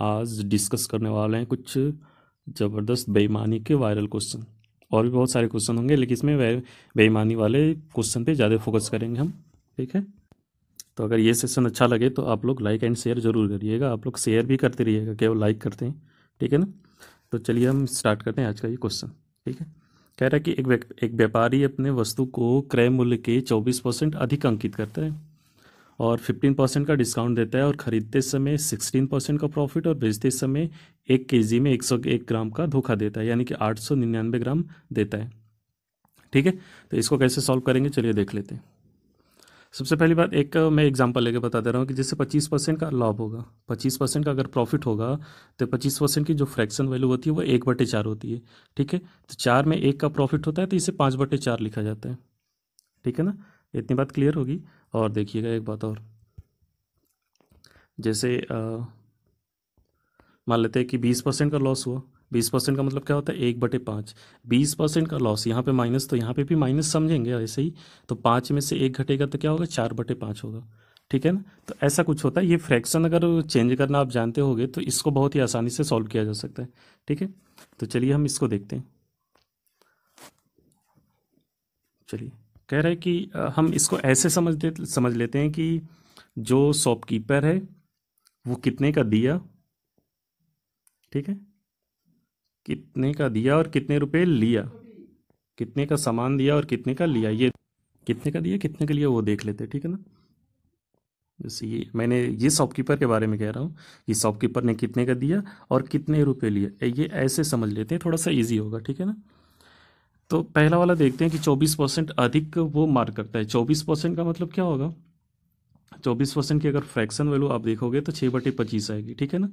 आज डिस्कस करने वाले हैं कुछ ज़बरदस्त बेईमानी के वायरल क्वेश्चन और भी बहुत सारे क्वेश्चन होंगे लेकिन इसमें बेईमानी वाले क्वेश्चन पे ज़्यादा फोकस करेंगे हम ठीक है तो अगर ये सेशन अच्छा लगे तो आप लोग लाइक एंड शेयर जरूर करिएगा आप लोग शेयर भी करते रहिएगा केवल लाइक करते हैं ठीक है ना तो चलिए हम स्टार्ट करते हैं आज का ये क्वेश्चन ठीक है कह रहा है कि एक एक व्यापारी अपने वस्तु को क्रय मूल्य के चौबीस परसेंट अधिक अंकित करता है और 15 परसेंट का डिस्काउंट देता है और ख़रीदते समय 16 परसेंट का प्रॉफिट और बेचते समय एक के में 101 ग्राम का धोखा देता है यानी कि 899 ग्राम देता है ठीक है तो इसको कैसे सॉल्व करेंगे चलिए देख लेते हैं सबसे पहली बात एक मैं एग्जांपल लेके बता दे रहा हूँ कि जैसे 25 परसेंट का लाभ होगा 25 परसेंट का अगर प्रॉफिट होगा तो 25 परसेंट की जो फ्रैक्शन वैल्यू होती है वो एक बटे चार होती है ठीक है तो चार में एक का प्रॉफिट होता है तो इसे पाँच बटे चार लिखा जाता है ठीक है ना इतनी बात क्लियर होगी और देखिएगा एक बात और जैसे मान लेते हैं कि बीस परसेंट का लॉस हुआ बीस परसेंट का मतलब क्या होता है एक बटे पाँच बीस परसेंट का लॉस यहाँ पे माइनस तो यहाँ पे भी माइनस समझेंगे ऐसे ही तो पाँच में से एक घटेगा तो क्या होगा चार बटे पाँच होगा ठीक है ना तो ऐसा कुछ होता है ये फ्रैक्शन अगर चेंज करना आप जानते होगे तो इसको बहुत ही आसानी से सॉल्व किया जा सकता है ठीक है तो चलिए हम इसको देखते हैं चलिए कह रहे कि हम इसको ऐसे समझ दे समझ लेते हैं कि जो शॉपकीपर है वो कितने का दिया ठीक है कितने का दिया और कितने रुपए लिया कितने का सामान दिया और कितने का लिया ये कितने का दिया कितने का लिया वो देख लेते हैं ठीक है ना जैसे ये मैंने ये शॉपकीपर के बारे में कह रहा हूँ कि शॉपकीपर ने कितने का दिया और कितने रुपए लिए ये ऐसे समझ लेते हैं थोड़ा सा इजी होगा ठीक है ना तो पहला वाला देखते हैं कि 24 परसेंट अधिक वो मार्क करता है 24 परसेंट का मतलब क्या होगा 24 परसेंट की अगर फ्रैक्शन वैल्यू आप देखोगे तो छः बटे पच्चीस आएगी ठीक है ना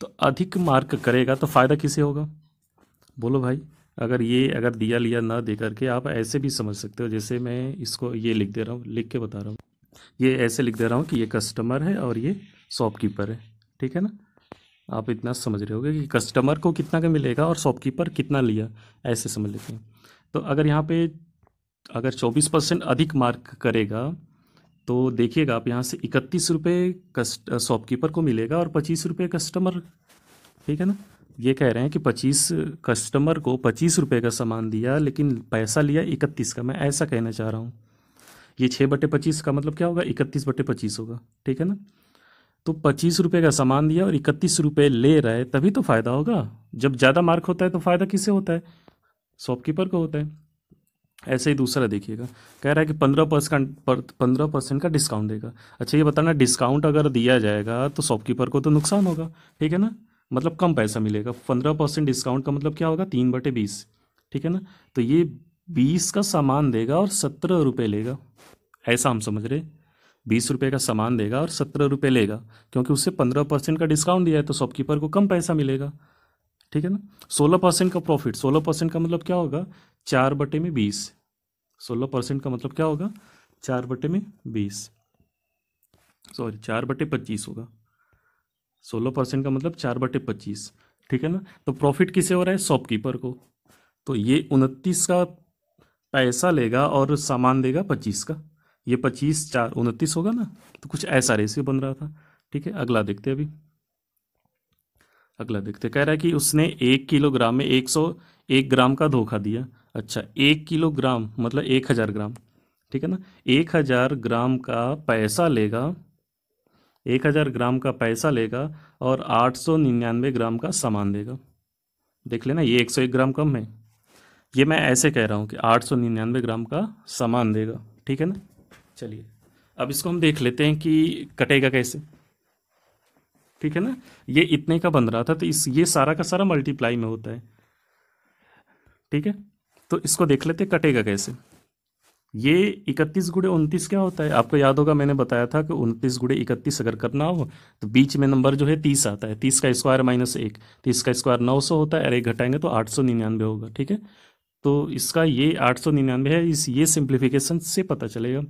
तो अधिक मार्क करेगा तो फ़ायदा किसे होगा बोलो भाई अगर ये अगर दिया लिया ना दे करके आप ऐसे भी समझ सकते हो जैसे मैं इसको ये लिख दे रहा हूँ लिख के बता रहा हूँ ये ऐसे लिख दे रहा हूँ कि ये कस्टमर है और ये शॉपकीपर है ठीक है ना आप इतना समझ रहे होगे कि कस्टमर को कितना का मिलेगा और शॉपकीपर कितना लिया ऐसे समझ लेते हैं तो अगर यहाँ पे अगर चौबीस परसेंट अधिक मार्क करेगा तो देखिएगा आप यहाँ से इकतीस रुपये कस्ट शॉपकीपर को मिलेगा और पच्चीस रुपये कस्टमर ठीक है ना ये कह रहे हैं कि पच्चीस कस्टमर को पच्चीस रुपये का सामान दिया लेकिन पैसा लिया इकतीस का मैं ऐसा कहना चाह रहा हूँ ये छः बटे पच्चीस का मतलब क्या होगा इकतीस बटे पच्चीस होगा ठीक है ना तो पच्चीस रुपये का सामान दिया और इकतीस रुपये ले रहे तभी तो फ़ायदा होगा जब ज़्यादा मार्क होता है तो फ़ायदा किससे होता है शॉपकीपर का होता है ऐसे ही दूसरा देखिएगा कह रहा है कि पंद्रह परसेंट पंद्रह परसेंट का डिस्काउंट देगा अच्छा ये बताना डिस्काउंट अगर दिया जाएगा तो शॉपकीपर को तो नुकसान होगा ठीक है ना मतलब कम पैसा मिलेगा पंद्रह परसेंट डिस्काउंट का मतलब क्या होगा तीन बटे बीस ठीक है ना तो ये बीस का सामान देगा और सत्रह रुपये लेगा ऐसा हम समझ रहे बीस रुपये का सामान देगा और सत्रह रुपये लेगा क्योंकि उससे पंद्रह परसेंट का डिस्काउंट दिया है तो शॉपकीपर को कम पैसा मिलेगा ठीक है ना सोलह परसेंट का प्रॉफिट सोलह परसेंट का मतलब क्या होगा चार बटे में बीस सोलह परसेंट का मतलब क्या होगा चार बटे में बीस सॉरी चार बटे पच्चीस होगा सोलह परसेंट का मतलब चार बटे पच्चीस ठीक है ना तो प्रॉफिट किसे हो रहा है शॉपकीपर को तो ये उनतीस का पैसा लेगा और सामान देगा पच्चीस का ये पच्चीस चार उनतीस होगा ना तो कुछ ऐसा रेसियो बन रहा था ठीक है अगला देखते हैं अभी अगला देखते कह रहा है कि उसने एक किलोग्राम में एक सौ एक ग्राम का धोखा दिया अच्छा एक किलोग्राम मतलब एक हज़ार ग्राम ठीक है ना एक हज़ार ग्राम का पैसा लेगा एक हज़ार ग्राम का पैसा लेगा और आठ सौ निन्यानवे ग्राम का सामान देगा देख लेना ये एक सौ एक ग्राम कम है ये मैं ऐसे कह रहा हूँ कि आठ सौ निन्यानवे ग्राम का सामान देगा ठीक है ना चलिए अब इसको हम देख लेते हैं कि कटेगा कैसे ठीक है ना ये इतने का बन रहा था तो इस ये सारा का सारा मल्टीप्लाई में होता है ठीक है तो इसको देख लेते कटेगा कैसे ये इकतीस गुड़े उनतीस क्या होता है आपको याद होगा मैंने बताया था कि उनतीस गुड़े इकतीस अगर करना हो तो बीच में नंबर जो है तीस आता है तीस का स्क्वायर माइनस एक तीस का स्क्वायर नौ सौ होता है और एक घटाएंगे तो आठ सौ निन्यानवे होगा ठीक है तो इसका ये आठ सौ निन्यानवे है इस ये सिंप्लीफिकेशन से पता चलेगा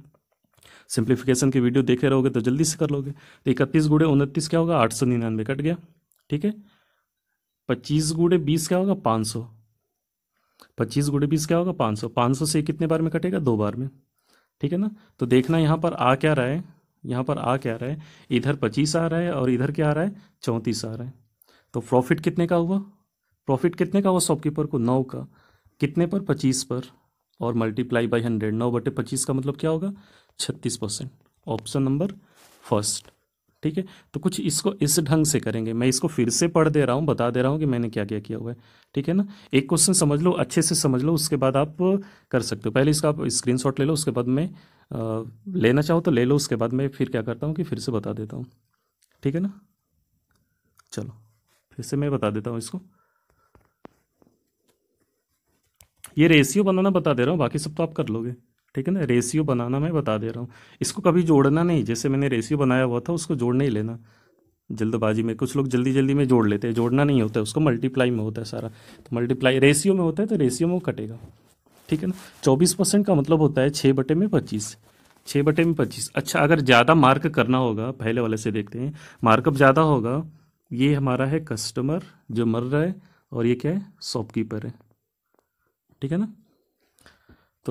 सिंप्लीफिकेशन की वीडियो देखे रहोगे तो जल्दी से कर लोगे तो इकतीस गुड़े उनतीस क्या होगा आठ सौ निन्यानवे कट गया ठीक है पच्चीस गुड़े बीस क्या होगा पाँच सौ पच्चीस गुड़े बीस क्या होगा पाँच सौ पाँच सौ से कितने बार में कटेगा दो बार में ठीक है ना तो देखना यहाँ पर आ क्या रहा है यहाँ पर आ क्या रहा है इधर पच्चीस आ रहा है और इधर क्या आ रहा है चौंतीस आ रहा है तो प्रॉफिट कितने का हुआ प्रॉफिट कितने का हुआ शॉपकीपर को नौ का कितने पर पच्चीस पर और मल्टीप्लाई बाई हंड्रेड नौ बटे पच्चीस का मतलब क्या होगा छत्तीस परसेंट ऑप्शन नंबर फर्स्ट ठीक है तो कुछ इसको इस ढंग से करेंगे मैं इसको फिर से पढ़ दे रहा हूँ बता दे रहा हूँ कि मैंने क्या क्या किया हुआ है ठीक है ना एक क्वेश्चन समझ लो अच्छे से समझ लो उसके बाद आप कर सकते हो पहले इसका आप स्क्रीनशॉट ले लो उसके बाद मैं आ, लेना चाहो तो ले लो उसके बाद मैं फिर क्या करता हूँ कि फिर से बता देता हूँ ठीक है ना चलो फिर से मैं बता देता हूँ इसको ये रेशियो बनाना बता दे रहा हूँ बाकी सब तो आप कर लोगे ठीक है ना रेशियो बनाना मैं बता दे रहा हूँ इसको कभी जोड़ना नहीं जैसे मैंने रेशियो बनाया हुआ था उसको जोड़ नहीं लेना जल्दबाजी में कुछ लोग जल्दी जल्दी में जोड़ लेते हैं जोड़ना नहीं होता है उसको मल्टीप्लाई में होता है सारा तो मल्टीप्लाई रेशियो में होता है तो रेशियो में वो कटेगा ठीक है ना चौबीस परसेंट का मतलब होता है छः बटे में पच्चीस छः बटे में पच्चीस अच्छा अगर ज़्यादा मार्क करना होगा पहले वाले से देखते हैं मार्कअप ज़्यादा होगा ये हमारा है कस्टमर जो मर रहा है और ये क्या है शॉपकीपर है ठीक है ना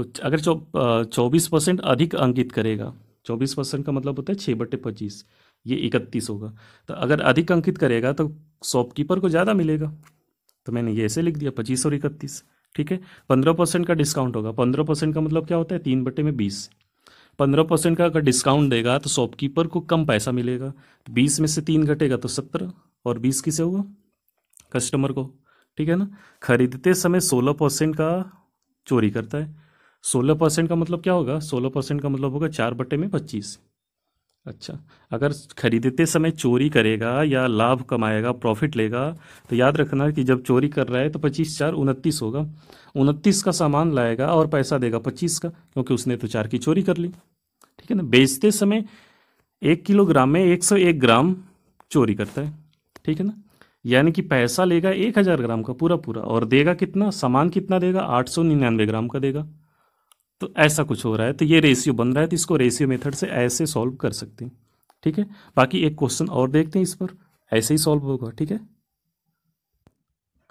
तो अगर चौबीस परसेंट अधिक अंकित करेगा चौबीस परसेंट का मतलब होता है छः बट्टे पच्चीस ये इकतीस होगा तो अगर अधिक अंकित करेगा तो शॉपकीपर को ज़्यादा मिलेगा तो मैंने ये ऐसे लिख दिया पच्चीस और इकतीस ठीक है पंद्रह परसेंट का डिस्काउंट होगा पंद्रह परसेंट का मतलब क्या होता है तीन बट्टे में बीस पंद्रह परसेंट का अगर डिस्काउंट देगा तो शॉपकीपर को कम पैसा मिलेगा तो बीस में से तीन घटेगा तो सत्रह और बीस किसे होगा कस्टमर को ठीक है ना खरीदते समय सोलह परसेंट का चोरी करता है सोलह परसेंट का मतलब क्या होगा सोलह परसेंट का मतलब होगा चार बट्टे में पच्चीस अच्छा अगर खरीदते समय चोरी करेगा या लाभ कमाएगा प्रॉफिट लेगा तो याद रखना कि जब चोरी कर रहा है तो पच्चीस चार उनतीस होगा उनतीस का सामान लाएगा और पैसा देगा पच्चीस का क्योंकि उसने तो चार की चोरी कर ली ठीक है ना बेचते समय एक किलोग्राम में एक सौ एक ग्राम चोरी करता है ठीक है ना यानी कि पैसा लेगा एक हज़ार ग्राम का पूरा पूरा और देगा कितना सामान कितना देगा आठ सौ निन्यानवे ग्राम का देगा तो ऐसा कुछ हो रहा है तो ये रेशियो बन रहा है तो इसको रेशियो मेथड से ऐसे सॉल्व कर सकते हैं ठीक है बाकी एक क्वेश्चन और देखते हैं इस पर ऐसे ही सॉल्व होगा ठीक है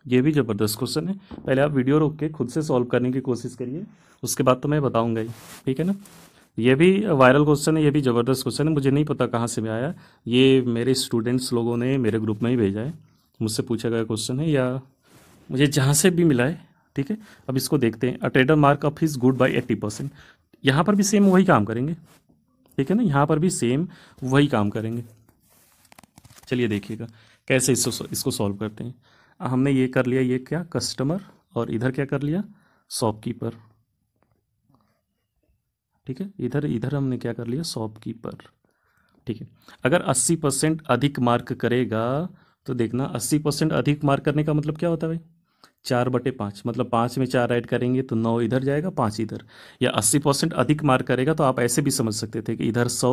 ये भी ज़बरदस्त क्वेश्चन है पहले आप वीडियो रोक के खुद से सॉल्व करने की कोशिश करिए उसके बाद तो मैं बताऊंगा ही ठीक है ना ये भी वायरल क्वेश्चन है ये भी ज़बरदस्त क्वेश्चन है मुझे नहीं पता कहाँ से भी आया ये मेरे स्टूडेंट्स लोगों ने मेरे ग्रुप में ही भेजा है मुझसे पूछा गया क्वेश्चन है या मुझे जहाँ से भी मिला है ठीक है अब इसको देखते हैं a trader mark up is good by eighty percent यहाँ पर भी सेम वही काम करेंगे ठीक है ना यहाँ पर भी सेम वही काम करेंगे चलिए देखिएगा कैसे इसको इसको सॉल्व करते हैं हमने ये कर लिया ये क्या कस्टमर और इधर क्या कर लिया शॉपकीपर ठीक है इधर इधर हमने क्या कर लिया शॉपकीपर ठीक है अगर 80 परसेंट अधिक मार्क करेगा तो देखना 80 परसेंट अधिक मार्क करने का मतलब क्या होता है भाई चार बटे पाँच मतलब पाँच में चार ऐड करेंगे तो नौ इधर जाएगा पाँच इधर या अस्सी परसेंट अधिक मार्क करेगा तो आप ऐसे भी समझ सकते थे कि इधर सौ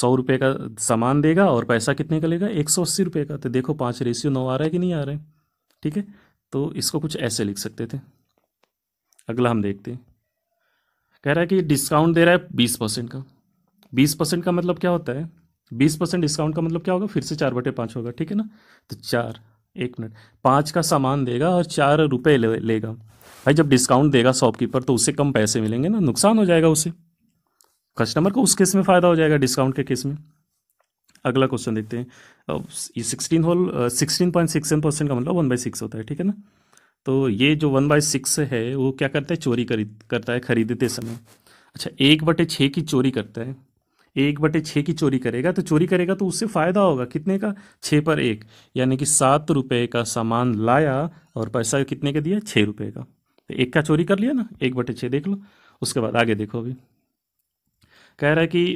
सौ रुपये का सामान देगा और पैसा कितने का लेगा एक सौ अस्सी रुपये का तो देखो पाँच रेशियो नौ आ रहा है कि नहीं आ रहा है ठीक है तो इसको कुछ ऐसे लिख सकते थे अगला हम देखते हैं कह रहा है कि डिस्काउंट दे रहा है बीस परसेंट का बीस परसेंट का मतलब क्या होता है बीस परसेंट डिस्काउंट का मतलब क्या होगा फिर से चार बटे पाँच होगा ठीक है ना तो चार एक मिनट पाँच का सामान देगा और चार रुपये ले, लेगा भाई जब डिस्काउंट देगा शॉपकीपर तो उससे कम पैसे मिलेंगे ना नुकसान हो जाएगा उसे कस्टमर को उस केस में फ़ायदा हो जाएगा डिस्काउंट के केस में अगला क्वेश्चन देखते हैं ये sixteen whole sixteen point six seven percent का मतलब वन बाई सिक्स होता है ठीक है ना तो ये जो वन बाई सिक्स है वो क्या करता है चोरी करी करता है खरीदते समय अच्छा एक बटे छः की चोरी करता है एक बटे छः की चोरी करेगा तो चोरी करेगा तो उससे फ़ायदा होगा कितने का छः पर एक यानी कि सात रुपये का सामान लाया और पैसा कितने का दिया छः रुपये का तो एक का चोरी कर लिया ना एक बटे छः देख लो उसके बाद आगे देखो अभी कह रहा है कि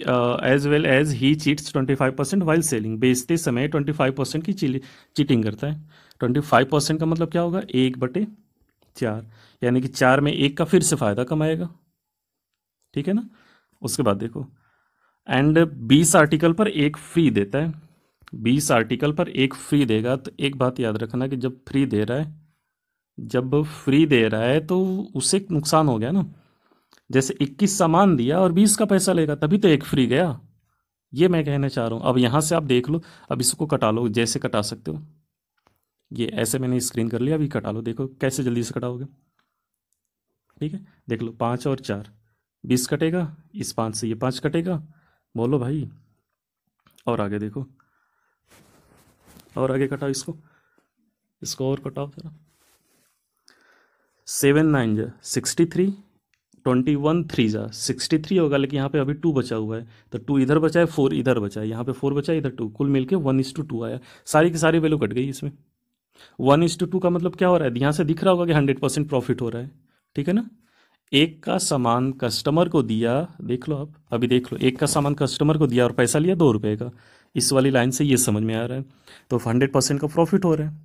as well as he cheats 25 percent while selling बेचते समय 25 परसेंट की चीटिंग करता है 25 परसेंट का मतलब क्या होगा एक बटे चार यानी कि चार में एक का फिर से फ़ायदा कमाएगा ठीक है ना उसके बाद देखो एंड बीस आर्टिकल पर एक फ्री देता है बीस आर्टिकल पर एक फ्री देगा तो एक बात याद रखना कि जब फ्री दे रहा है जब फ्री दे रहा है तो उसे नुकसान हो गया ना जैसे इक्कीस सामान दिया और बीस का पैसा लेगा तभी तो एक फ्री गया ये मैं कहना चाह रहा हूँ अब यहाँ से आप देख लो अब इसको कटा लो जैसे कटा सकते हो ये ऐसे मैंने स्क्रीन कर लिया अभी कटा लो देखो कैसे जल्दी से कटाओगे ठीक है देख लो पाँच और चार बीस कटेगा इस पाँच से ये पाँच कटेगा बोलो भाई और आगे देखो और आगे कटाओ इसको इसको और कटाओ जरा सेवन नाइन जा sixty three twenty one three जा सिक्सटी थ्री होगा लेकिन यहाँ पे अभी टू बचा हुआ है तो टू इधर बचा है फोर इधर बचा है यहाँ पे फोर बचा है इधर टू कुल मिलके वन इज टू टू आया सारी की सारी वैल्यू कट गई इसमें वन इज टू टू का मतलब क्या हो रहा है यहाँ से दिख रहा होगा कि हंड्रेड परसेंट प्रॉफिट हो रहा है ठीक है ना एक का सामान कस्टमर को दिया देख लो आप अभी देख लो एक का सामान कस्टमर को दिया और पैसा लिया दो रुपये का इस वाली लाइन से ये समझ में आ रहा है तो हंड्रेड परसेंट का प्रॉफिट हो रहा है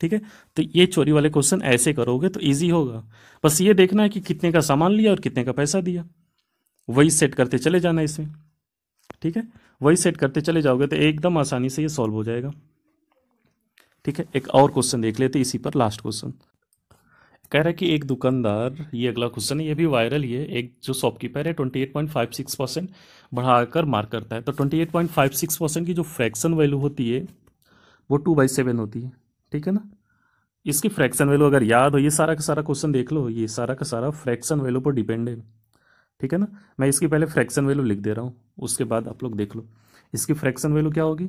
ठीक है तो ये चोरी वाले क्वेश्चन ऐसे करोगे तो ईजी होगा बस ये देखना है कि कितने का सामान लिया और कितने का पैसा दिया वही सेट करते चले जाना इसमें ठीक है वही सेट करते चले जाओगे तो एकदम आसानी से ये सॉल्व हो जाएगा ठीक है एक और क्वेश्चन देख लेते इसी पर लास्ट क्वेश्चन कह रहा है कि एक दुकानदार ये अगला क्वेश्चन है ये भी वायरल ही है एक जो शॉपकीपर है twenty eight point five six percent बढ़ाकर मार्क करता है तो twenty eight point five six percent की जो फ्रैक्शन वैल्यू होती है वो टू बाई सेवन होती है ठीक है ना इसकी फ्रैक्शन वैल्यू अगर याद हो ये सारा का सारा क्वेश्चन देख लो ये सारा का सारा फ्रैक्शन वैल्यू पर डिपेंड है ठीक है ना मैं इसकी पहले फ्रैक्शन वैल्यू लिख दे रहा हूँ उसके बाद आप लोग देख लो इसकी फ्रैक्शन वैल्यू क्या होगी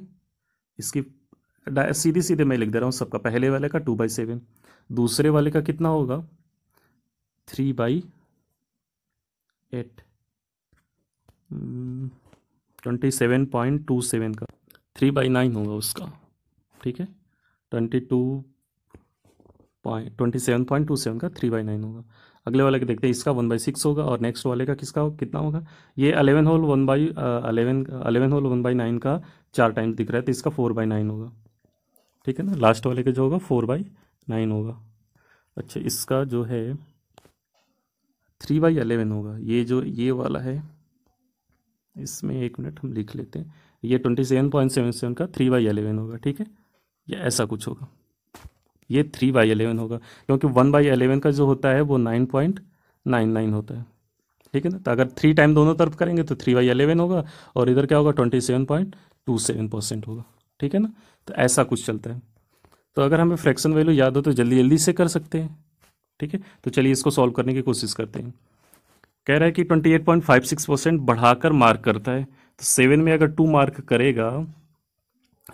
इसकी सीधे सीधे मैं लिख दे रहा हूँ सबका पहले वाले का टू बाई सेवन दूसरे वाले का कितना होगा three by eight twenty seven point two seven का थ्री बाई नाइन होगा उसका ठीक है twenty two point twenty seven point two seven का थ्री बाई नाइन होगा अगले वाले का देखते हैं इसका वन बाई सिक्स होगा और नेक्स्ट वाले का किसका हो, कितना होगा ये eleven whole one by eleven eleven whole one by nine का चार टाइम्स दिख रहा है तो इसका फोर बाई नाइन होगा ठीक है ना लास्ट वाले का जो होगा फोर बाई नाइन होगा अच्छा इसका जो है थ्री बाई अलेवन होगा ये जो ये वाला है इसमें एक मिनट हम लिख लेते हैं ये twenty seven point seven seven का थ्री बाई अलेवन होगा ठीक है या ऐसा कुछ होगा ये थ्री बाई अलेवन होगा क्योंकि वन बाई अलेवन का जो होता है वो नाइन पॉइंट नाइन नाइन होता है ठीक है ना तो अगर थ्री टाइम दोनों तरफ करेंगे तो थ्री बाई अलेवन होगा और इधर क्या होगा twenty seven point two seven percent होगा ठीक है ना तो ऐसा कुछ चलता है तो अगर हमें फ्रैक्शन वैल्यू याद हो तो जल्दी जल्दी से कर सकते हैं ठीक है तो चलिए इसको सॉल्व करने की कोशिश करते हैं कह रहा है कि 28.56 परसेंट बढ़ाकर मार्क करता है तो सेवन में अगर टू मार्क करेगा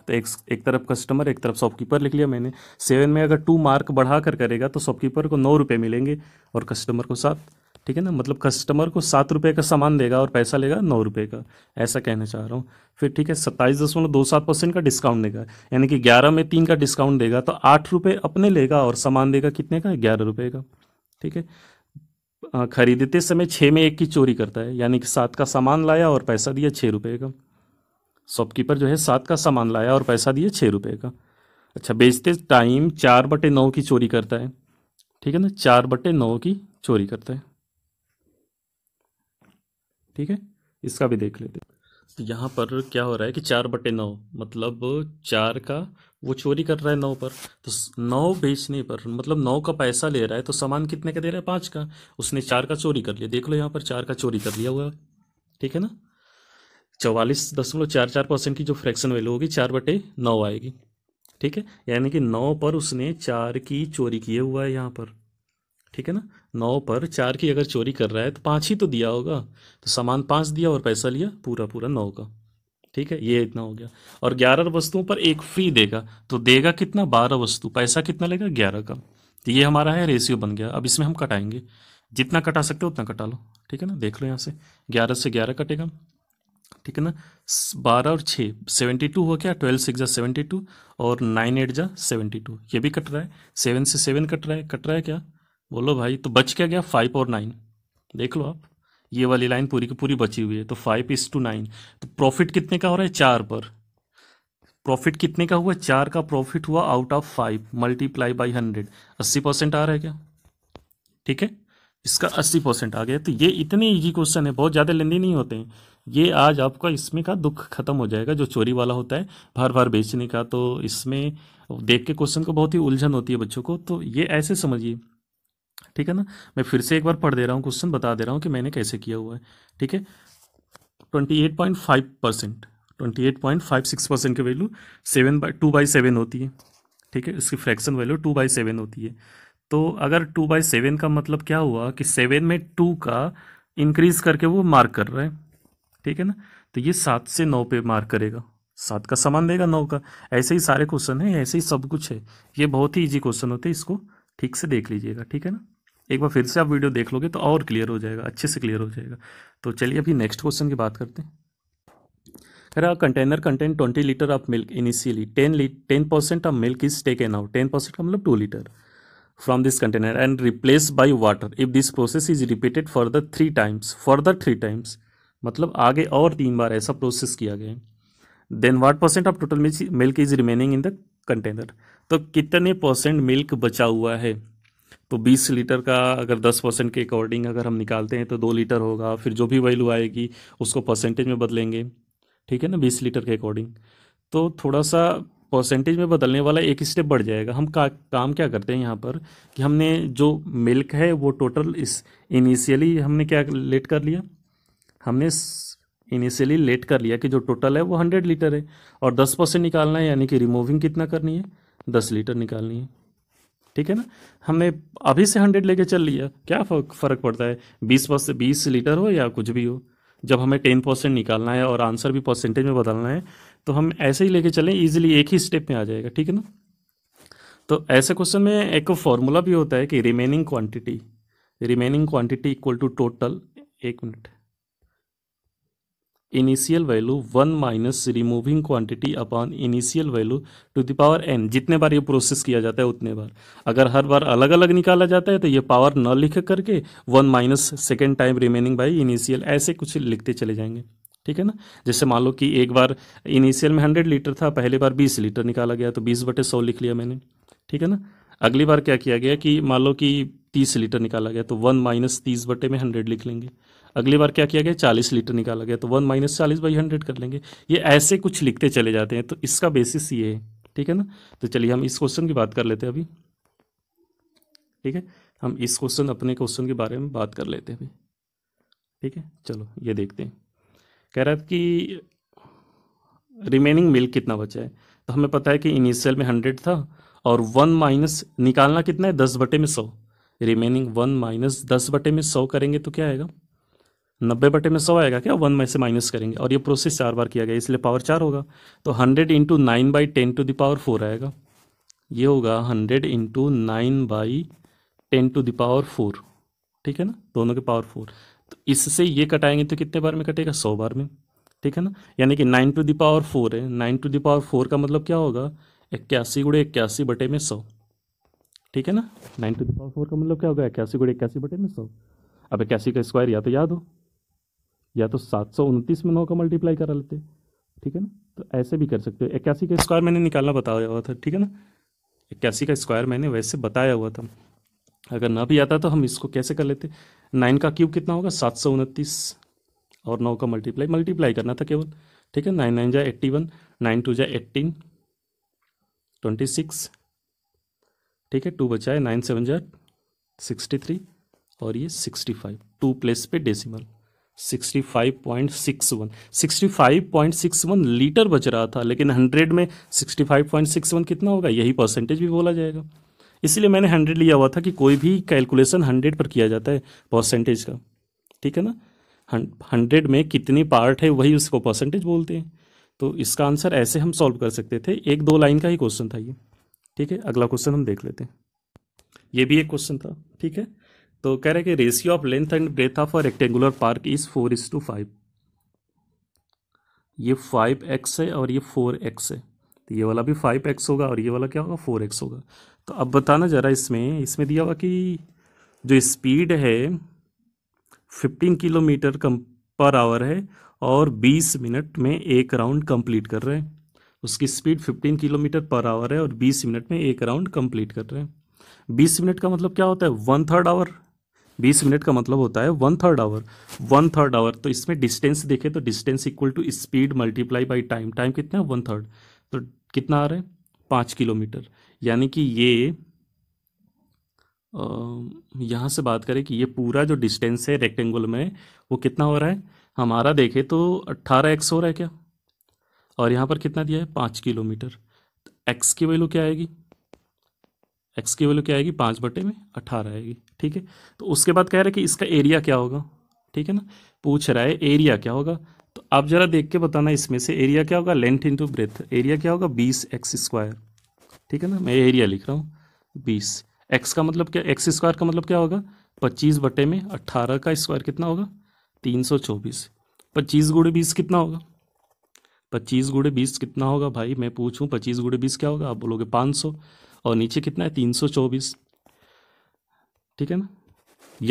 तो एक एक तरफ कस्टमर एक तरफ शॉपकीपर लिख लिया मैंने सेवन में अगर टू मार्क बढ़ाकर करेगा तो शॉपकीपर को नौ रुपये मिलेंगे और कस्टमर को सात ठीक है ना मतलब कस्टमर को सात रुपये का सामान देगा और पैसा लेगा नौ रुपये का ऐसा कहना चाह रहा हूँ फिर ठीक है सत्ताईस दशमलव दो सात परसेंट का डिस्काउंट देगा यानी कि ग्यारह में तीन का डिस्काउंट देगा तो आठ रुपये अपने लेगा और सामान देगा कितने का ग्यारह रुपये का ठीक है खरीदते समय छः में एक की चोरी करता है यानी कि सात का सामान लाया और पैसा दिया छः रुपये का शॉपकीपर जो है सात का सामान लाया और पैसा दिया छः रुपये का अच्छा बेचते टाइम चार बटे नौ की चोरी करता है ठीक है ना चार बटे नौ की चोरी करता है ठीक है इसका भी देख लेते तो यहाँ पर क्या हो रहा है कि चार बटे नौ मतलब चार का वो चोरी कर रहा है नौ पर तो नौ बेचने पर मतलब नौ का पैसा ले रहा है तो सामान कितने का दे रहा है पाँच का उसने चार का चोरी कर लिया देख लो यहाँ पर चार का चोरी कर लिया हुआ ठीक है ना चौवालीस दशमलव चार चार परसेंट की जो फ्रैक्शन वैल्यू होगी चार बटे नौ आएगी ठीक है यानी कि नौ पर उसने चार की चोरी किए हुआ है यहाँ पर ठीक है ना नौ पर चार की अगर चोरी कर रहा है तो पाँच ही तो दिया होगा तो सामान पाँच दिया और पैसा लिया पूरा पूरा नौ का ठीक है ये इतना हो गया और ग्यारह वस्तुओं पर एक फ्री देगा तो देगा कितना बारह वस्तु पैसा कितना लेगा ग्यारह का तो ये हमारा है रेशियो बन गया अब इसमें हम कटाएंगे जितना कटा सकते हो उतना कटा लो ठीक है ना देख लो यहाँ से ग्यारह से ग्यारह कटेगा ठीक है ना बारह और छः सेवेंटी टू हो गया ट्वेल्व सिक्स जा सेवेंटी टू और नाइन एट जा सेवेंटी टू ये भी कट रहा है सेवन से सेवन कट रहा है कट रहा है क्या बोलो भाई तो बच क्या गया फाइव और नाइन देख लो आप ये वाली लाइन पूरी की पूरी बची हुई है तो फाइव इज टू नाइन तो प्रॉफिट कितने का हो रहा है चार पर प्रॉफिट कितने का हुआ चार का प्रॉफिट हुआ out of five multiply by hundred अस्सी परसेंट आ रहा है क्या ठीक है इसका अस्सी परसेंट आ गया तो ये इतने इजी क्वेश्चन है बहुत ज़्यादा लेंदी नहीं होते हैं ये आज आपका इसमें का दुख खत्म हो जाएगा जो चोरी वाला होता है बार बार बेचने का तो इसमें देख के क्वेश्चन को बहुत ही उलझन होती है बच्चों को तो ये ऐसे समझिए ठीक है ना मैं फिर से एक बार पढ़ दे रहा हूँ क्वेश्चन बता दे रहा हूँ कि मैंने कैसे किया हुआ है ठीक है twenty eight point five percent twenty eight point five six percent की value seven by two by seven होती है ठीक है इसकी fraction value two by seven होती है तो अगर टू बाई सेवन का मतलब क्या हुआ कि सेवन में टू का इंक्रीज करके वो मार्क कर रहा है ठीक है ना तो ये सात से नौ पे मार्क करेगा सात का सामान देगा नौ का ऐसे ही सारे क्वेश्चन है ऐसे ही सब कुछ है ये बहुत ही इजी क्वेश्चन होते हैं इसको ठीक से देख लीजिएगा ठीक है ना एक बार फिर से आप वीडियो देख लोगे तो और क्लियर हो जाएगा अच्छे से क्लियर हो जाएगा तो चलिए अभी नेक्स्ट क्वेश्चन की बात करते हैं कह container contain twenty litre of milk initially ten ten percent of milk is taken out ten percent का मतलब two litre from this container and replace by water if this process is repeated further three times further three times मतलब आगे और तीन बार ऐसा process किया गया then what percent of total milk is remaining in the container तो कितने परसेंट मिल्क बचा हुआ है तो 20 लीटर का अगर 10 परसेंट के अकॉर्डिंग अगर हम निकालते हैं तो दो लीटर होगा फिर जो भी वैल्यू आएगी उसको परसेंटेज में बदलेंगे ठीक है ना 20 लीटर के अकॉर्डिंग तो थोड़ा सा परसेंटेज में बदलने वाला एक स्टेप बढ़ जाएगा हम का, काम क्या करते हैं यहाँ पर कि हमने जो मिल्क है वो टोटल इस इनिशियली हमने क्या लेट कर लिया हमने इनिशियली लेट कर लिया कि जो टोटल है वो हंड्रेड लीटर है और दस परसेंट निकालना है यानी कि रिमूविंग कितना करनी है दस लीटर निकालनी है ठीक है ना हमने अभी से हंड्रेड लेके चल लिया क्या फ़र्क पड़ता है बीस परसेंट बीस लीटर हो या कुछ भी हो जब हमें टेन परसेंट निकालना है और आंसर भी परसेंटेज में बदलना है तो हम ऐसे ही लेके चलें ईजिली एक ही स्टेप में आ जाएगा ठीक है ना तो ऐसे क्वेश्चन में एक फॉर्मूला भी होता है कि remaining quantity remaining quantity equal to total एक minute initial value one minus removing quantity upon initial value to the power N जितने बार ये प्रोसेस किया जाता है उतने बार अगर हर बार अलग अलग निकाला जाता है तो ये पावर न लिख करके one minus second time remaining by initial ऐसे कुछ लिखते चले जाएंगे ठीक है ना जैसे मान लो कि एक बार इनिशियल में हंड्रेड लीटर था पहली बार बीस लीटर निकाला गया तो बीस बटे सौ लिख लिया मैंने ठीक है ना अगली बार क्या किया गया कि मान लो कि तीस लीटर निकाला गया तो वन माइनस तीस बटे में हंड्रेड लिख लेंगे अगली बार क्या किया गया चालीस लीटर निकाला गया तो वन माइनस चालीस बाई हंड्रेड कर लेंगे ये ऐसे कुछ लिखते चले जाते हैं तो इसका बेसिस ये है ठीक है ना तो चलिए हम इस क्वेश्चन की बात कर लेते हैं अभी ठीक है हम इस क्वेश्चन अपने क्वेश्चन के बारे में बात कर लेते हैं अभी ठीक है चलो ये देखते हैं कह रहा है कि रिमेनिंग मिल्क कितना बचा है तो हमें पता है कि इनिशियल में हंड्रेड था और वन माइनस निकालना कितना है दस बटे में सौ रिमेनिंग वन माइनस दस बटे में सौ करेंगे तो क्या आएगा नब्बे बटे में सौ आएगा क्या वन में से माइनस करेंगे और ये प्रोसेस चार बार किया गया इसलिए पावर चार होगा तो hundred into nine by ten to the power four आएगा ये होगा hundred into nine by ten to the power four ठीक है ना दोनों के पावर फोर तो इससे ये कटाएंगे तो कितने बार में कटेगा सौ बार में ठीक है ना यानी कि नाइन टू दावर फोर है नाइन टू दावर फोर का मतलब क्या होगा इक्यासी गुड़े इक्यासी बटे में सौ ठीक है ना नाइन टू दावर फोर का मतलब क्या होगा इक्यासी गुड़े इक्यासी बटे में सौ अब इक्यासी का स्क्वायर या तो याद हो या तो सात सौ उनतीस में नौ का मल्टीप्लाई करा लेते ठीक है ना तो ऐसे भी कर सकते हो इक्यासी का स्क्वायर मैंने निकालना बताया हुआ था ठीक है ना इक्यासी का स्क्वायर मैंने वैसे बताया हुआ था अगर ना भी आता तो हम इसको कैसे कर लेते नाइन का क्यूब कितना होगा सात सौ उनतीस और नौ का मल्टीप्लाई मल्टीप्लाई करना था केवल ठीक है नाइन नाइन जाए एट्टी वन नाइन टू जाए एट्टीन ट्वेंटी सिक्स ठीक है टू बचाए नाइन सेवन जार सिक्सटी थ्री और ये सिक्सटी फाइव टू प्लेस पे decimal sixty five point six one sixty five point six one litre बच रहा था लेकिन हंड्रेड में sixty five point six one कितना होगा यही परसेंटेज भी बोला जाएगा इसलिए मैंने हंड्रेड लिया हुआ था कि कोई भी कैलकुलेशन हंड्रेड पर किया जाता है परसेंटेज का ठीक है ना हंड्रेड में कितने पार्ट है वही उसको परसेंटेज बोलते हैं तो इसका आंसर ऐसे हम सॉल्व कर सकते थे एक दो लाइन का ही क्वेश्चन था ये ठीक है अगला क्वेश्चन हम देख लेते हैं ये भी एक क्वेश्चन था ठीक है तो कह रहे हैं कि ratio of length and breadth of a rectangular park is four is to five ये फाइव एक्स है और ये फोर एक्स है तो ये वाला भी फाइव एक्स होगा और ये वाला क्या होगा फोर एक्स होगा तो अब बताना जरा इसमें इसमें दिया हुआ कि जो स्पीड है फिफ्टीन किलोमीटर कम पर आवर है और बीस मिनट में एक राउंड कंप्लीट कर रहे हैं उसकी स्पीड 15 किलोमीटर पर आवर है और 20 मिनट में एक राउंड कंप्लीट कर रहे हैं 20 मिनट का मतलब क्या होता है वन थर्ड आवर 20 मिनट का मतलब होता है one third hour one third hour तो इसमें डिस्टेंस देखें तो distance equal to speed multiply by time time कितना है वन थर्ड तो कितना आ रहा है पाँच किलोमीटर यानी कि ये यहाँ से बात करें कि ये पूरा जो डिस्टेंस है रेक्टेंगल में वो कितना हो रहा है हमारा देखें तो अट्ठारह एक्स हो रहा है क्या और यहाँ पर कितना दिया है पाँच किलोमीटर तो एक्स की वैल्यू क्या आएगी एक्स की वैल्यू क्या आएगी पाँच बटे में अठारह आएगी ठीक है तो उसके बाद कह रहा है कि इसका एरिया क्या होगा ठीक है ना पूछ रहा है एरिया क्या होगा तो आप ज़रा देख के बताना इसमें से एरिया क्या होगा लेंथ इंटू ब्रेथ एरिया क्या होगा बीस एक्स स्क्वायर ठीक है ना मैं एरिया लिख रहा हूँ बीस एक्स का मतलब क्या एक्स स्क्वायर का मतलब क्या होगा पच्चीस बटे में अट्ठारह का स्क्वायर कितना होगा तीन सौ चौबीस पच्चीस गुड़े बीस कितना होगा पच्चीस गुड़े बीस कितना होगा भाई मैं पूछूँ पच्चीस गुड़े बीस क्या होगा आप बोलोगे पाँच सौ और नीचे कितना है तीन सौ चौबीस ठीक है ना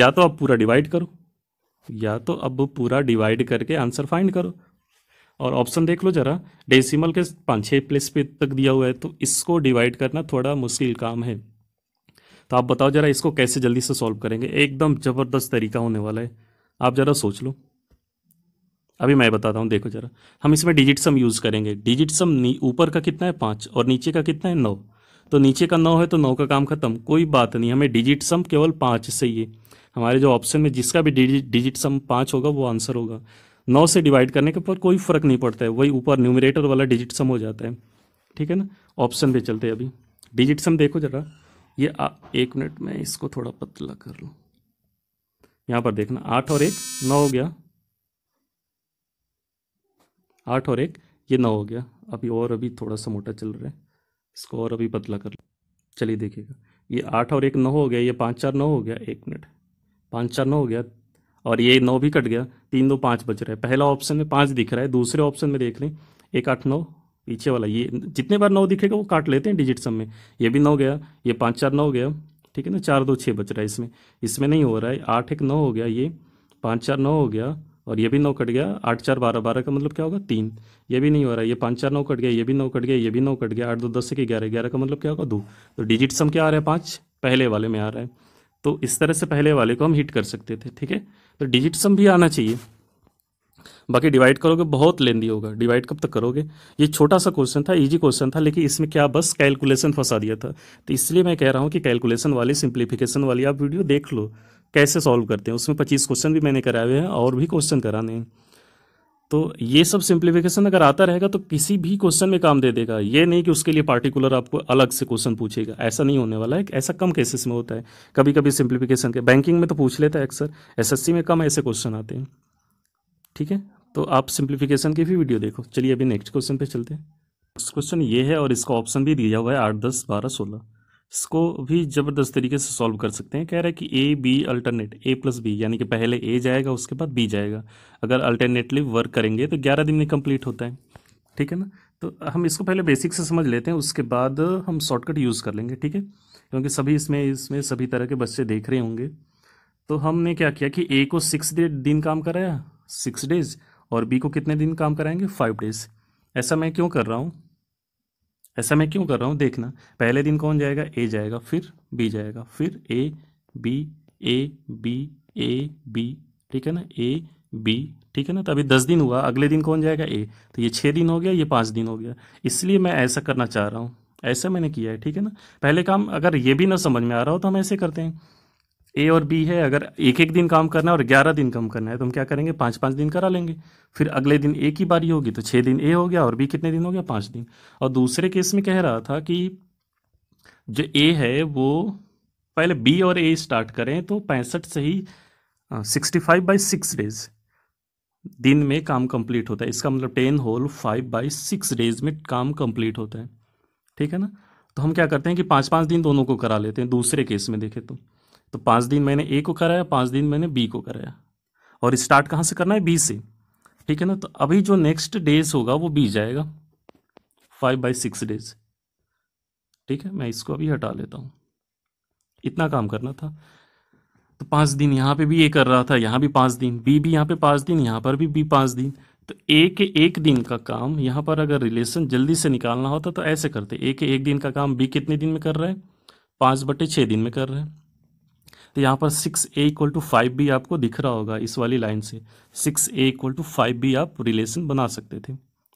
या तो आप पूरा डिवाइड करो या तो अब पूरा डिवाइड करके आंसर फाइंड करो और ऑप्शन देख लो जरा डेसिमल के पाँच छः प्लेस पे तक दिया हुआ है तो इसको डिवाइड करना थोड़ा मुश्किल काम है तो आप बताओ जरा इसको कैसे जल्दी से सॉल्व करेंगे एकदम ज़बरदस्त तरीका होने वाला है आप ज़रा सोच लो अभी मैं बताता हूँ देखो जरा हम इसमें डिजिट सम यूज़ करेंगे डिजिट सम ऊपर का कितना है पाँच और नीचे का कितना है नौ तो नीचे का नौ है तो नौ का काम खत्म कोई बात नहीं हमें डिजिट सम केवल पाँच से ही हमारे जो ऑप्शन में जिसका भी डिजिट डिजिट सम पाँच होगा वो आंसर होगा नौ से डिवाइड करने के पर कोई फ़र्क नहीं पड़ता है वही ऊपर न्यूमिनेटर वाला डिजिट सम हो जाता है ठीक है ना ऑप्शन पे चलते हैं अभी डिजिट सम देखो जरा ये आ, एक मिनट में इसको थोड़ा पतला कर लूँ यहाँ पर देखना आठ और एक नौ हो गया आठ और एक ये नौ हो गया अभी और अभी थोड़ा सा मोटा चल रहा है इसको और अभी बदला कर चलिए देखिएगा ये आठ और एक नौ हो गया ये पाँच चार नौ हो गया एक मिनट पाँच चार नौ हो गया और ये नौ भी कट गया तीन दो पाँच बच रहा है पहला ऑप्शन में पाँच दिख रहा है दूसरे ऑप्शन में देख लें एक आठ नौ पीछे वाला ये जितने बार नौ दिखेगा वो काट लेते हैं डिजिट सम में ये भी नौ गया ये पाँच चार नौ गया ठीक है ना चार दो छः बच रहा है इसमें इसमें नहीं हो रहा है आठ एक नौ हो गया ये पाँच चार नौ हो गया और ये भी नौ कट गया आठ चार बारह बारह का मतलब क्या होगा तीन ये भी नहीं हो रहा है ये पाँच चार नौ कट गया ये भी नौ कट गया ये भी नौ कट गया आठ दो दस से ग्यारह ग्यारह का मतलब क्या होगा दो तो डिजिट सम क्या आ रहा है पाँच पहले वाले में आ रहा है तो इस तरह से पहले वाले को हम हिट कर सकते थे ठीक है तो डिजिट सम भी आना चाहिए बाकी डिवाइड करोगे बहुत लेंदी होगा डिवाइड कब तक करोगे ये छोटा सा क्वेश्चन था इजी क्वेश्चन था लेकिन इसमें क्या बस कैलकुलेशन फंसा दिया था तो इसलिए मैं कह रहा हूँ कि कैलकुलेशन वाली सिंप्लीफिकेशन वाली आप वीडियो देख लो कैसे सॉल्व करते हैं उसमें पच्चीस क्वेश्चन भी मैंने कराए हुए हैं और भी क्वेश्चन कराने हैं तो ये सब सिंप्लीफिकेशन अगर आता रहेगा तो किसी भी क्वेश्चन में काम दे देगा ये नहीं कि उसके लिए पार्टिकुलर आपको अलग से क्वेश्चन पूछेगा ऐसा नहीं होने वाला है ऐसा कम केसेस में होता है कभी कभी सिंप्लीफिकेशन के बैंकिंग में तो पूछ लेता है अक्सर एसएससी में कम ऐसे क्वेश्चन आते हैं ठीक है तो आप सिंप्लीफिकेशन की भी वीडियो देखो चलिए अभी नेक्स्ट क्वेश्चन पर चलते हैं नेक्स्ट क्वेश्चन ये है और इसका ऑप्शन भी दिया हुआ है आठ दस बारह सोलह इसको भी ज़बरदस्त तरीके से सॉल्व कर सकते हैं कह रहा है कि A B alternate A plus B यानी कि पहले ए जाएगा उसके बाद बी जाएगा अगर अल्टरनेटली वर्क करेंगे तो ग्यारह दिन में कंप्लीट होता है ठीक है ना तो हम इसको पहले बेसिक से समझ लेते हैं उसके बाद हम शॉर्टकट यूज़ कर लेंगे ठीक है क्योंकि सभी इसमें इसमें सभी तरह के बच्चे देख रहे होंगे तो हमने क्या किया कि ए को सिक्स डे दिन काम कराया सिक्स डेज और बी को कितने दिन काम कराएंगे फाइव डेज ऐसा मैं क्यों कर रहा हूँ ऐसा मैं क्यों कर रहा हूँ देखना पहले दिन कौन जाएगा ए जाएगा फिर बी जाएगा फिर A B A B A B ठीक है ना ए बी ठीक है ना तो अभी दस दिन हुआ अगले दिन कौन जाएगा ए तो ये छः दिन हो गया ये पाँच दिन हो गया इसलिए मैं ऐसा करना चाह रहा हूँ ऐसा मैंने किया है ठीक है ना पहले काम अगर ये भी ना समझ में आ रहा हो तो हम ऐसे करते हैं ए और बी है अगर एक एक दिन काम करना है और ग्यारह दिन काम करना है तो हम क्या करेंगे पाँच पाँच दिन करा लेंगे फिर अगले दिन ए की बारी होगी तो छः दिन ए हो गया और बी कितने दिन हो गया पाँच दिन और दूसरे केस में कह रहा था कि जो ए है वो पहले बी और ए स्टार्ट करें तो पैंसठ से ही sixty five by six days दिन में काम कंप्लीट होता है इसका मतलब ten whole five by six days में काम कंप्लीट होता है ठीक है ना तो हम क्या करते हैं कि पाँच पाँच दिन दोनों को करा लेते हैं दूसरे केस में देखें तो तो पाँच दिन मैंने ए को कराया पाँच दिन मैंने बी को कराया और स्टार्ट कहाँ से करना है बी से ठीक है ना तो अभी जो नेक्स्ट डेज होगा वो बी जाएगा फाइव बाई सिक्स डेज ठीक है मैं इसको अभी हटा लेता हूँ इतना काम करना था तो पाँच दिन यहाँ पे भी ए कर रहा था यहाँ भी पाँच दिन बी भी यहाँ पे पाँच दिन यहाँ पर भी बी पाँच दिन तो ए के एक दिन का काम यहाँ पर अगर रिलेशन जल्दी से निकालना होता तो ऐसे करते ए के एक दिन का काम बी कितने दिन में कर रहे हैं पाँच बटे छः दिन में कर रहे हैं तो यहाँ पर six A equal to five भी आपको दिख रहा होगा इस वाली लाइन से six A equal to five भी आप रिलेशन बना सकते थे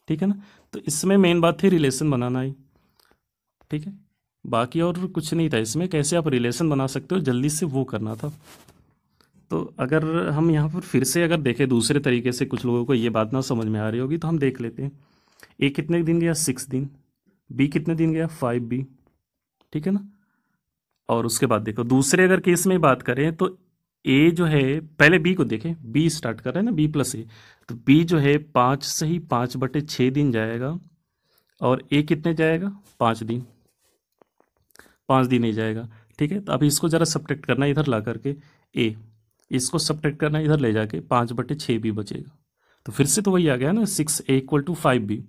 ठीक है ना तो इसमें मेन बात थी रिलेशन बनाना ही ठीक है बाकी और कुछ नहीं था इसमें कैसे आप रिलेशन बना सकते हो जल्दी से वो करना था तो अगर हम यहाँ पर फिर से अगर देखें दूसरे तरीके से कुछ लोगों को ये बात ना समझ में आ रही होगी तो हम देख लेते हैं ए कितने दिन गया सिक्स दिन बी कितने दिन गया फाइव बी ठीक है ना और उसके बाद देखो दूसरे अगर केस में बात करें तो ए जो है पहले बी को देखें बी स्टार्ट कर रहे हैं ना बी प्लस ए तो बी जो है पाँच से ही पाँच बटे छः दिन जाएगा और ए कितने जाएगा पाँच दिन पाँच दिन ही जाएगा ठीक है तो अब इसको ज़रा सब्टेक्ट करना इधर ला करके ए इसको सब्टेक्ट करना इधर ले जाके पाँच बटे छः बी बचेगा तो फिर से तो वही आ गया ना six A equal to five B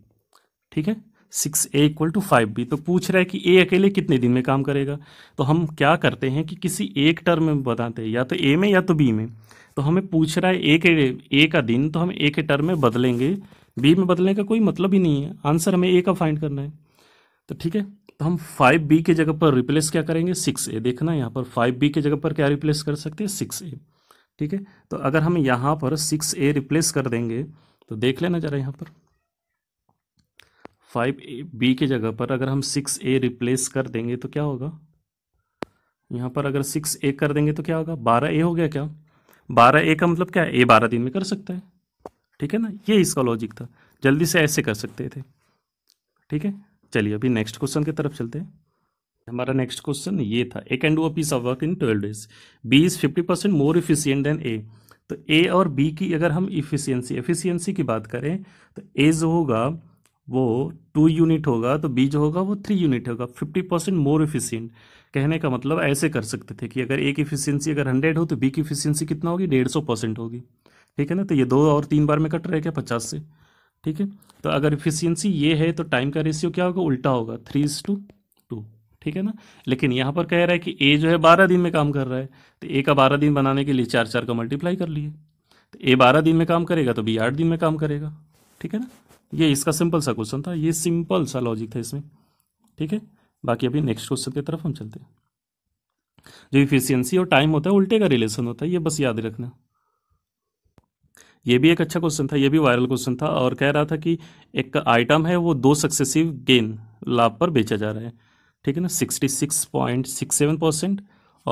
ठीक है six A equal to five B तो पूछ रहा है कि ए अकेले कितने दिन में काम करेगा तो हम क्या करते हैं कि किसी एक टर्म में बताते हैं या तो ए में या तो बी में तो हमें पूछ रहा है ए के ए का दिन तो हम ए के टर्म में बदलेंगे बी में बदलने का कोई मतलब ही नहीं है आंसर हमें ए का फाइंड करना है तो ठीक है तो हम फाइव बी के जगह पर रिप्लेस क्या करेंगे सिक्स ए देखना यहाँ पर फाइव बी के जगह पर क्या रिप्लेस कर सकते हैं सिक्स ए ठीक है तो अगर हम यहाँ पर सिक्स ए रिप्लेस कर देंगे तो देख लेना जरा यहाँ पर फाइव बी के जगह पर अगर हम सिक्स ए रिप्लेस कर देंगे तो क्या होगा यहाँ पर अगर सिक्स ए कर देंगे तो क्या होगा बारह ए हो गया क्या बारह ए का मतलब क्या है ए बारह दिन में कर सकता है ठीक है ना ये इसका लॉजिक था जल्दी से ऐसे कर सकते थे ठीक है चलिए अभी नेक्स्ट क्वेश्चन की तरफ चलते हैं हमारा नेक्स्ट क्वेश्चन ये था A can do a piece of work in twelve days B is fifty percent more efficient than A तो ए और बी की अगर हम इफिशियंसी एफिशियंसी की बात करें तो ए जो होगा वो टू यूनिट होगा तो बी जो होगा वो थ्री यूनिट होगा फिफ्टी परसेंट मोर इफिशियंट कहने का मतलब ऐसे कर सकते थे कि अगर एक इफिशियंसी अगर हंड्रेड हो तो बी की इफिशियंसी कितना होगी डेढ़ सौ परसेंट होगी ठीक है ना तो ये दो और तीन बार में कट रहे क्या पचास से ठीक है तो अगर इफिशियंसी ये है तो टाइम का रेशियो क्या होगा उल्टा होगा थ्री इज टू टू ठीक है ना लेकिन यहाँ पर कह रहा है कि ए जो है बारह दिन में काम कर रहा है तो ए का बारह दिन बनाने के लिए चार चार का मल्टीप्लाई कर लिए तो ए बारह दिन में काम करेगा तो बी आठ दिन में काम करेगा ठीक है ना ये इसका सिंपल सा क्वेश्चन था ये सिंपल सा लॉजिक था इसमें ठीक है बाकी अभी नेक्स्ट क्वेश्चन की तरफ हम चलते हैं जो इफिशियंसी और टाइम होता है उल्टे का रिलेशन होता है ये बस याद रखना ये भी एक अच्छा क्वेश्चन था ये भी वायरल क्वेश्चन था और कह रहा था कि एक आइटम है वो दो सक्सेसिव गेन लाभ पर बेचा जा रहा है ठीक है ना sixty six point six seven percent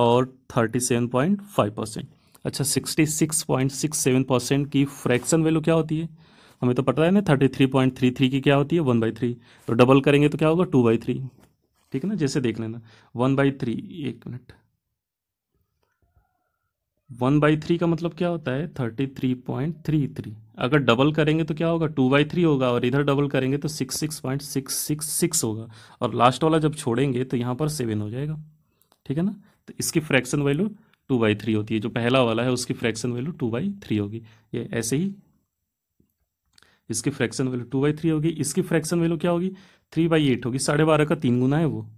और thirty seven point five percent अच्छा sixty six point six seven percent की फ्रैक्शन वैल्यू क्या होती है हमें तो पता है ना thirty three point three three की क्या होती है वन बाई थ्री तो डबल करेंगे तो क्या होगा टू बाई थ्री ठीक है ना जैसे देख लेना वन बाई थ्री एक मिनट वन बाई थ्री का मतलब क्या होता है thirty three point three three अगर डबल करेंगे तो क्या होगा टू बाई थ्री होगा और इधर डबल करेंगे तो six six point six six six होगा और लास्ट वाला जब छोड़ेंगे तो यहाँ पर सेवन हो जाएगा ठीक है ना तो इसकी fraction value two by three होती है जो पहला वाला है उसकी fraction value two by three होगी ये ऐसे ही इसकी fraction value two by three होगी इसकी फ्रैक्शन वैल्यू क्या होगी थ्री बाई एट होगी साढ़े बारह का तीन गुना है वो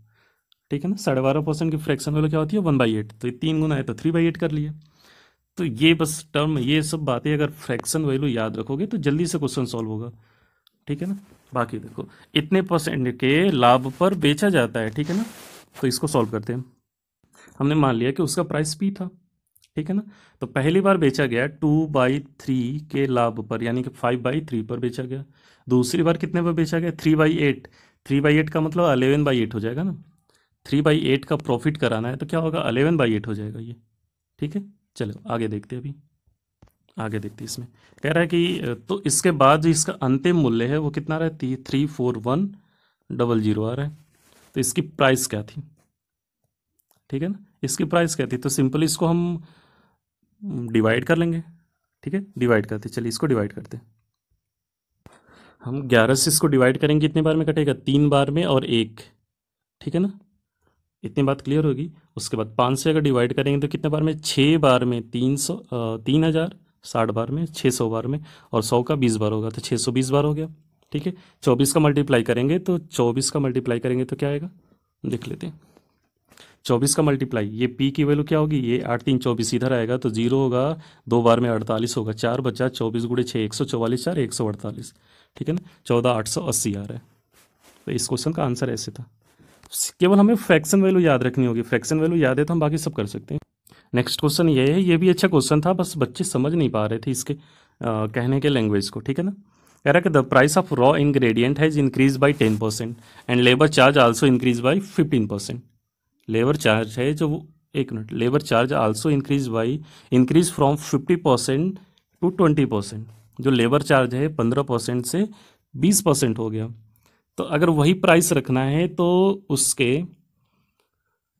ठीक है ना साढ़े बारह परसेंट की फ्रैक्शन वैल्यू क्या होती है वन बाई एट तो ये तीन गुना है तो थ्री बाई एट कर लिए तो ये बस टर्म ये सब बातें अगर फ्रैक्शन वैल्यू याद रखोगे तो जल्दी से क्वेश्चन सॉल्व होगा ठीक है ना बाकी देखो इतने परसेंट के लाभ पर बेचा जाता है ठीक है ना तो इसको सॉल्व करते हैं हमने मान लिया कि उसका प्राइस पी था ठीक है ना तो पहली बार बेचा गया टू बाई थ्री के लाभ पर यानी कि फाइव बाई थ्री पर बेचा गया दूसरी बार कितने पर बेचा गया three by eight three by eight का मतलब अलेवन बाई एट हो जाएगा ना थ्री बाई एट का प्रॉफिट कराना है तो क्या होगा अलेवन बाई एट हो जाएगा ये ठीक है चलो आगे देखते अभी आगे देखते इसमें कह रहा है कि तो इसके बाद जो इसका अंतिम मूल्य है वो कितना रहा है three four one double zero आ रहा है तो इसकी प्राइस क्या थी ठीक है ना इसकी प्राइस क्या थी तो सिंपली इसको हम डिवाइड कर लेंगे ठीक है डिवाइड करते चलिए इसको डिवाइड करते हम ग्यारह से इसको डिवाइड करेंगे कितने बार में कटेगा तीन बार में और एक ठीक है ना इतनी बात क्लियर होगी उसके बाद पाँच से अगर डिवाइड करेंगे तो कितने बार में छः बार में तीन सौ तीन हज़ार साठ बार में छः सौ बार में और सौ का बीस बार होगा तो छः सौ बीस बार हो गया ठीक है चौबीस का मल्टीप्लाई करेंगे तो चौबीस का मल्टीप्लाई करेंगे तो क्या आएगा देख लेते हैं चौबीस का मल्टीप्लाई ये पी की वैल्यू क्या होगी ये आठ तीन चौबीस इधर आएगा तो जीरो होगा दो बार में अड़तालीस होगा चार बचा चौबीस गुड़े छः एक सौ चौवालीस चार एक सौ अड़तालीस ठीक है ना चौदह आठ सौ अस्सी आ रहा है तो इस क्वेश्चन का आंसर ऐसे था केवल हमें फ्रैक्शन वैल्यू याद रखनी होगी फ्रैक्शन वैल्यू याद है तो हम बाकी सब कर सकते हैं नेक्स्ट क्वेश्चन ये है ये भी अच्छा क्वेश्चन था बस बच्चे समझ नहीं पा रहे थे इसके आ, कहने के लैंग्वेज को ठीक है ना कह रहा है कि the price of raw ingredient has increase by ten percent and labour charge also increase by fifteen percent labour charge है जो एक मिनट labour charge also increase by increase from fifty percent to twenty percent जो labour charge है पंद्रह percent से बीस percent हो गया तो अगर वही प्राइस रखना है तो उसके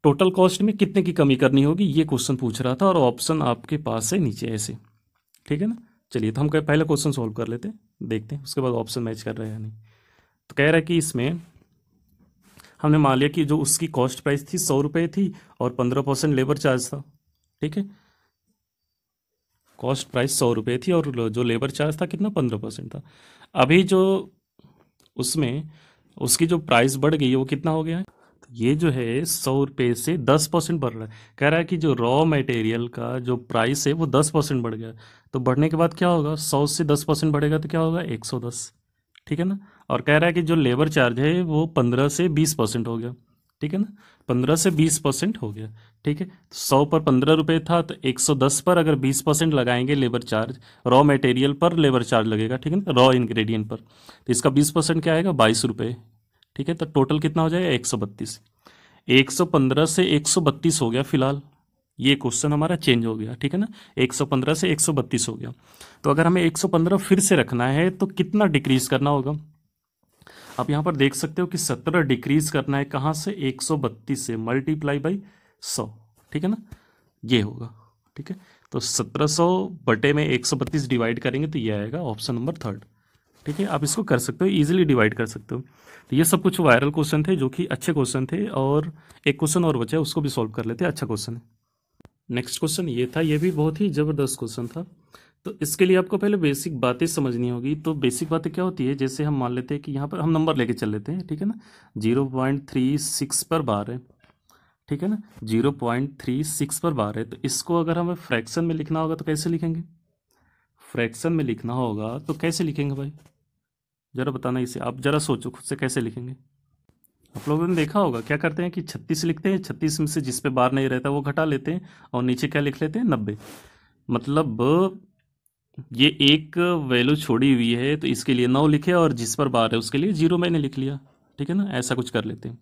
टोटल कॉस्ट में कितने की कमी करनी होगी ये क्वेश्चन पूछ रहा था और ऑप्शन आपके पास है नीचे ऐसे ठीक है ना चलिए तो हम पहला क्वेश्चन सॉल्व कर लेते देखते हैं उसके बाद ऑप्शन मैच कर रहे हैं या नहीं तो कह रहा है कि इसमें हमने मान लिया कि जो उसकी कॉस्ट प्राइस थी सौ रुपये थी और पंद्रह परसेंट लेबर चार्ज था ठीक है कॉस्ट प्राइस सौ रुपये थी और जो लेबर चार्ज था कितना पंद्रह परसेंट था अभी जो उसमें उसकी जो प्राइस बढ़ गई है वो कितना हो गया है तो ये जो है सौ रुपये से दस परसेंट बढ़ रहा है कह रहा है कि जो रॉ मटेरियल का जो प्राइस है वो दस परसेंट बढ़ गया तो बढ़ने के बाद क्या होगा सौ से दस परसेंट बढ़ेगा तो क्या होगा एक सौ दस ठीक है ना और कह रहा है कि जो लेबर चार्ज है वो पंद्रह से बीस परसेंट हो गया ठीक है ना पंद्रह से बीस परसेंट हो गया ठीक है सौ पर पंद्रह रुपये था तो एक सौ दस पर अगर बीस परसेंट लगाएंगे लेबर चार्ज रॉ मटेरियल पर लेबर चार्ज लगेगा ठीक है ना रॉ इन्ग्रीडियंट पर तो इसका बीस परसेंट क्या आएगा बाईस रुपये ठीक है तो टोटल कितना हो जाएगा एक सौ बत्तीस एक सौ पंद्रह से एक सौ बत्तीस हो गया फिलहाल ये क्वेश्चन हमारा चेंज हो गया ठीक है ना पंद्रह से एक सौ बत्तीस हो गया तो अगर हमें एक सौ पंद्रह फिर से रखना है तो कितना डिक्रीज करना होगा आप यहाँ पर देख सकते हो कि सत्रह डिक्रीज करना है कहाँ से एक सौ बत्तीस से मल्टीप्लाई बाई सौ ठीक है ना ये होगा ठीक है तो सत्रह सौ बटे में एक सौ बत्तीस डिवाइड करेंगे तो ये आएगा ऑप्शन नंबर थर्ड ठीक है आप इसको कर सकते हो इजीली डिवाइड कर सकते हो तो ये सब कुछ वायरल क्वेश्चन थे जो कि अच्छे क्वेश्चन थे और एक क्वेश्चन और बचा है उसको भी सॉल्व कर लेते हैं अच्छा क्वेश्चन है नेक्स्ट क्वेश्चन ये था ये भी बहुत ही ज़बरदस्त क्वेश्चन था तो इसके लिए आपको पहले बेसिक बातें समझनी होगी तो बेसिक बातें क्या होती है जैसे हम मान लेते हैं कि यहाँ पर हम नंबर लेके चल लेते हैं ठीक है ना जीरो पॉइंट थ्री सिक्स पर बार है ठीक है ना जीरो पॉइंट थ्री सिक्स पर बार है तो इसको अगर हमें फ्रैक्शन में लिखना होगा तो कैसे लिखेंगे फ्रैक्शन में लिखना होगा तो कैसे लिखेंगे भाई ज़रा बताना इसे आप ज़रा सोचो खुद से कैसे लिखेंगे आप लोगों ने देखा होगा क्या करते हैं कि छत्तीस लिखते हैं छत्तीस में से जिस पर बार नहीं रहता वो घटा लेते हैं और नीचे क्या लिख लेते हैं नब्बे मतलब ये एक वैल्यू छोड़ी हुई है तो इसके लिए नौ लिखे और जिस पर बार है उसके लिए जीरो मैंने लिख लिया ठीक है ना ऐसा कुछ कर लेते हैं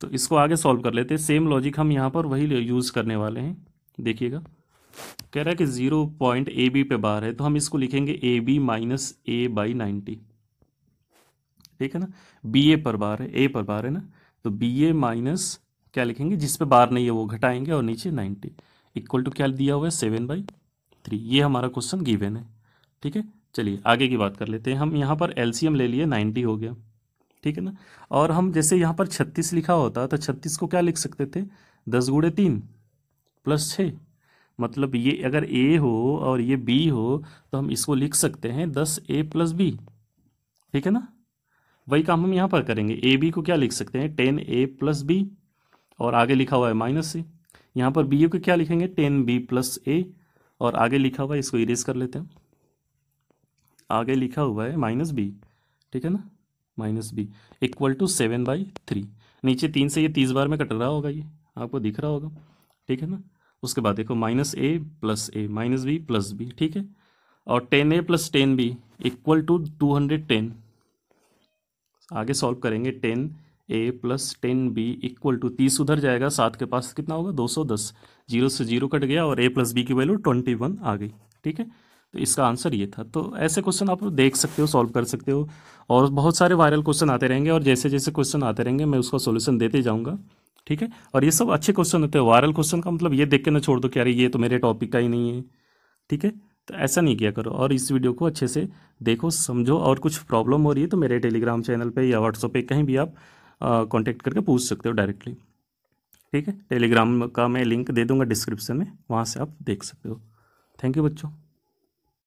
तो इसको आगे सॉल्व कर लेते हैं सेम लॉजिक हम यहाँ पर वही यूज़ करने वाले हैं देखिएगा कह रहा है कि ज़ीरो पॉइंट ए बी पे बार है तो हम इसको लिखेंगे A B minus A by ninety ठीक है ना बी ए पर बार है ए पर बार है ना तो बी ए माइनस क्या लिखेंगे जिस पे बार नहीं है वो घटाएंगे और नीचे नाइन्टी इक्वल टू क्या दिया हुआ है सेवन बाई थ्री ये हमारा क्वेश्चन गिवेन है ठीक है चलिए आगे की बात कर लेते हैं हम यहाँ पर एलसीएम ले लिए नाइन्टी हो गया ठीक है ना और हम जैसे यहाँ पर छत्तीस लिखा होता तो छत्तीस को क्या लिख सकते थे दस गुड़े तीन प्लस छः मतलब ये अगर ए हो और ये बी हो तो हम इसको लिख सकते हैं दस ए प्लस बी ठीक है ना वही काम हम यहाँ पर करेंगे ए बी को क्या लिख सकते हैं टेन ए प्लस बी और आगे लिखा हुआ है माइनस सी यहाँ पर बी ए को क्या लिखेंगे टेन बी प्लस ए और आगे लिखा हुआ है इसको इरेज कर लेते हैं आगे लिखा हुआ है माइनस बी ठीक है ना minus B equal to seven by three नीचे तीन से ये तीस बार में कट रहा होगा ये आपको दिख रहा होगा ठीक है ना उसके बाद देखो minus A plus A minus B plus B ठीक है और ten A plus ten B equal to two hundred ten आगे सॉल्व करेंगे ten A plus ten B equal to तीस उधर जाएगा सात के पास कितना होगा दो सौ दस जीरो से जीरो कट गया और ए प्लस बी की वैल्यू ट्वेंटी वन आ गई ठीक है तो इसका आंसर ये था तो ऐसे क्वेश्चन आप देख सकते हो सॉल्व कर सकते हो और बहुत सारे वायरल क्वेश्चन आते रहेंगे और जैसे जैसे क्वेश्चन आते रहेंगे मैं उसका सोल्यूशन देते जाऊँगा ठीक है और ये सब अच्छे क्वेश्चन होते हैं वायरल क्वेश्चन का मतलब ये देख के ना छोड़ दो कि अरे ये तो मेरे टॉपिक का ही नहीं है ठीक है तो ऐसा नहीं किया करो और इस वीडियो को अच्छे से देखो समझो और कुछ प्रॉब्लम हो रही है तो मेरे टेलीग्राम चैनल पे या व्हाट्सअप पे कहीं भी आप कांटेक्ट करके पूछ सकते हो डायरेक्टली ठीक है टेलीग्राम का मैं लिंक दे दूंगा डिस्क्रिप्शन में वहाँ से आप देख सकते हो थैंक यू बच्चों